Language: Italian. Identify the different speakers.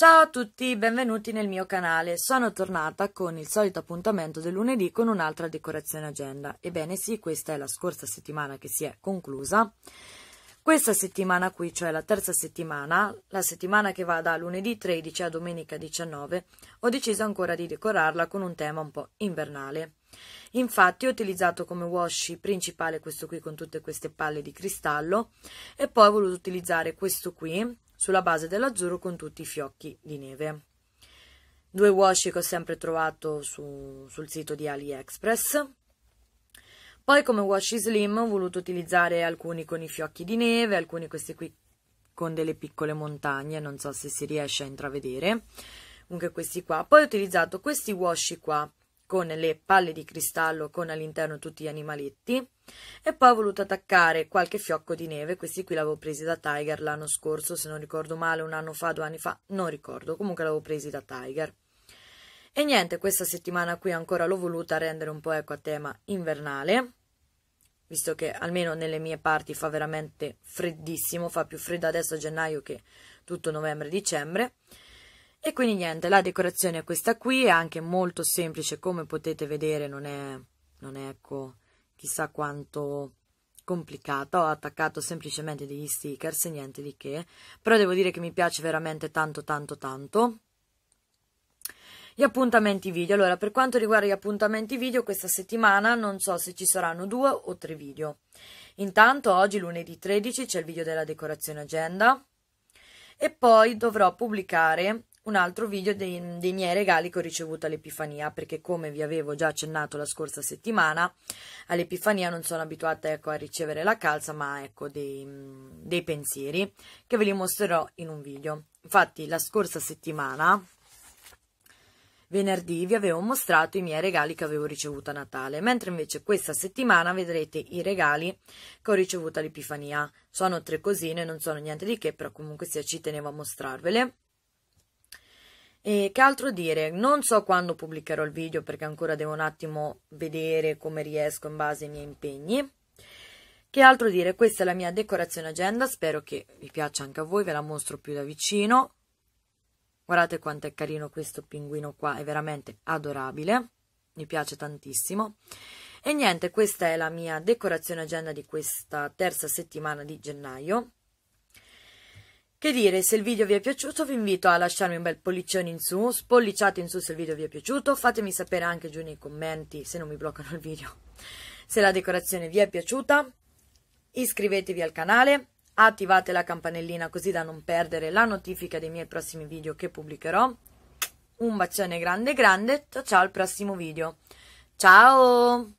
Speaker 1: Ciao a tutti, benvenuti nel mio canale. Sono tornata con il solito appuntamento del lunedì con un'altra decorazione agenda. Ebbene sì, questa è la scorsa settimana che si è conclusa. Questa settimana qui, cioè la terza settimana, la settimana che va da lunedì 13 a domenica 19, ho deciso ancora di decorarla con un tema un po' invernale. Infatti ho utilizzato come washi principale questo qui con tutte queste palle di cristallo e poi ho voluto utilizzare questo qui sulla base dell'azzurro con tutti i fiocchi di neve. Due washi che ho sempre trovato su, sul sito di AliExpress. Poi come washi slim ho voluto utilizzare alcuni con i fiocchi di neve, alcuni questi qui con delle piccole montagne, non so se si riesce a intravedere. Comunque questi qua. Poi ho utilizzato questi washi qua con le palle di cristallo con all'interno tutti gli animaletti e poi ho voluto attaccare qualche fiocco di neve, questi qui l'avevo presi da Tiger l'anno scorso, se non ricordo male, un anno fa, due anni fa, non ricordo, comunque l'avevo presi da Tiger. E niente, questa settimana qui ancora l'ho voluta rendere un po' ecco a tema invernale, visto che almeno nelle mie parti fa veramente freddissimo, fa più freddo adesso a gennaio che tutto novembre e dicembre e quindi niente, la decorazione è questa qui, è anche molto semplice, come potete vedere non è, non è ecco, chissà quanto complicata, ho attaccato semplicemente degli stickers niente di che, però devo dire che mi piace veramente tanto tanto tanto. Gli appuntamenti video, allora per quanto riguarda gli appuntamenti video questa settimana non so se ci saranno due o tre video. Intanto oggi lunedì 13 c'è il video della decorazione agenda e poi dovrò pubblicare un altro video dei, dei, miei regali che ho ricevuto all'Epifania, perché come vi avevo già accennato la scorsa settimana, all'Epifania non sono abituata ecco, a ricevere la calza, ma ecco dei, dei pensieri che ve li mostrerò in un video. Infatti la scorsa settimana, venerdì vi avevo mostrato i miei regali che avevo ricevuto a Natale, mentre invece questa settimana vedrete i regali che ho ricevuto all'Epifania. Sono tre cosine, non sono niente di che, però comunque sia ci tenevo a mostrarvele. E che altro dire? Non so quando pubblicherò il video perché ancora devo un attimo vedere come riesco in base ai miei impegni. Che altro dire? Questa è la mia decorazione agenda, spero che vi piaccia anche a voi, ve la mostro più da vicino. Guardate quanto è carino questo pinguino qua, è veramente adorabile, mi piace tantissimo. E niente, questa è la mia decorazione agenda di questa terza settimana di gennaio. Che dire, se il video vi è piaciuto vi invito a lasciarmi un bel pollicione in su, spolliciate in su se il video vi è piaciuto, fatemi sapere anche giù nei commenti se non mi bloccano il video, se la decorazione vi è piaciuta, iscrivetevi al canale, attivate la campanellina così da non perdere la notifica dei miei prossimi video che pubblicherò. Un bacione grande grande, ciao ciao al prossimo video. Ciao!